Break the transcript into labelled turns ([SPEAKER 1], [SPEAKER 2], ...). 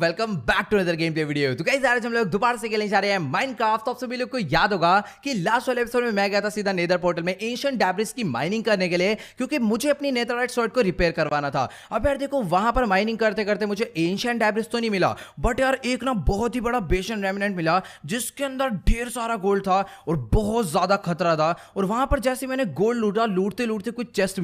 [SPEAKER 1] welcome back to other game play video तो कई सारे हम लोग दोबारा से खेलने जा रहे हैं माइनक्राफ्ट तो आप सभी लोग को याद होगा कि लास्ट वाले एपिसोड में मैं गया था सीधा नेदर पोर्टल में एशियन डैब्रिस की माइनिंग करने के लिए क्योंकि मुझे अपनी नेथराइट शॉर्ट को रिपेयर करवाना था अब यार देखो वहां पर माइनिंग करते करते मुझे एशियन डैब्रिस तो नहीं मिला बट यार एक ना बहुत ही बड़ा बेशन रेमिनेंट मिला जिसके अंदर ढेर सारा गोल्ड था और बहुत ज्यादा खतरा था और वहां पर जैसे मैंने गोल्ड लूटा लूटते लूटते कुछ चेस्ट